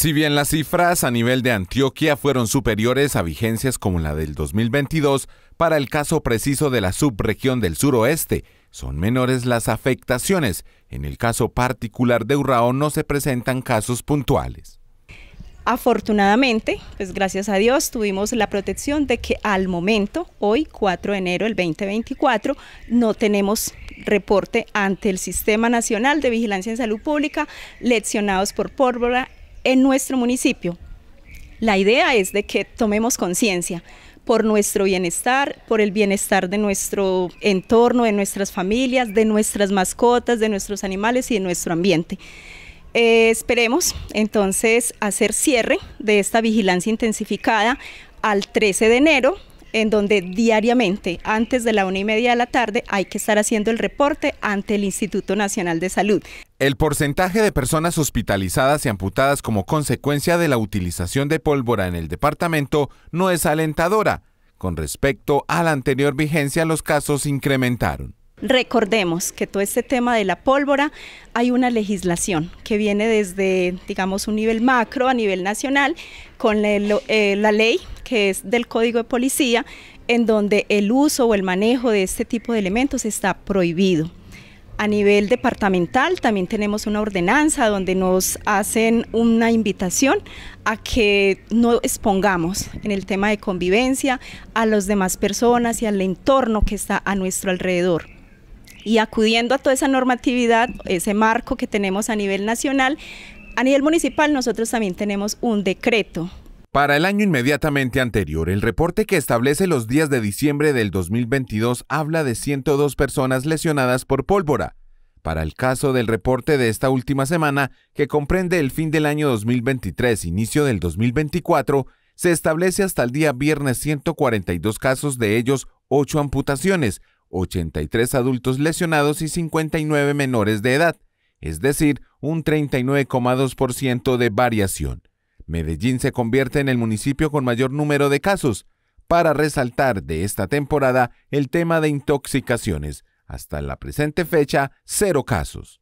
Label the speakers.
Speaker 1: Si bien las cifras a nivel de Antioquia fueron superiores a vigencias como la del 2022, para el caso preciso de la subregión del suroeste, son menores las afectaciones. En el caso particular de Urrao no se presentan casos puntuales.
Speaker 2: Afortunadamente, pues gracias a Dios tuvimos la protección de que al momento, hoy 4 de enero del 2024, no tenemos reporte ante el Sistema Nacional de Vigilancia en Salud Pública, leccionados por pólvora en nuestro municipio. La idea es de que tomemos conciencia por nuestro bienestar, por el bienestar de nuestro entorno, de nuestras familias, de nuestras mascotas, de nuestros animales y de nuestro ambiente. Eh, esperemos entonces hacer cierre de esta vigilancia intensificada al 13 de enero en donde diariamente, antes de la una y media de la tarde, hay que estar haciendo el reporte ante el Instituto Nacional de Salud.
Speaker 1: El porcentaje de personas hospitalizadas y amputadas como consecuencia de la utilización de pólvora en el departamento no es alentadora. Con respecto a la anterior vigencia, los casos incrementaron.
Speaker 2: Recordemos que todo este tema de la pólvora hay una legislación que viene desde, digamos, un nivel macro a nivel nacional con la, eh, la ley que es del Código de Policía, en donde el uso o el manejo de este tipo de elementos está prohibido. A nivel departamental también tenemos una ordenanza donde nos hacen una invitación a que no expongamos en el tema de convivencia a las demás personas y al entorno que está a nuestro alrededor. Y acudiendo a toda esa normatividad, ese marco que tenemos a nivel nacional, a nivel municipal nosotros también tenemos un decreto
Speaker 1: para el año inmediatamente anterior, el reporte que establece los días de diciembre del 2022 habla de 102 personas lesionadas por pólvora. Para el caso del reporte de esta última semana, que comprende el fin del año 2023, inicio del 2024, se establece hasta el día viernes 142 casos, de ellos 8 amputaciones, 83 adultos lesionados y 59 menores de edad, es decir, un 39,2% de variación. Medellín se convierte en el municipio con mayor número de casos, para resaltar de esta temporada el tema de intoxicaciones. Hasta la presente fecha, cero casos.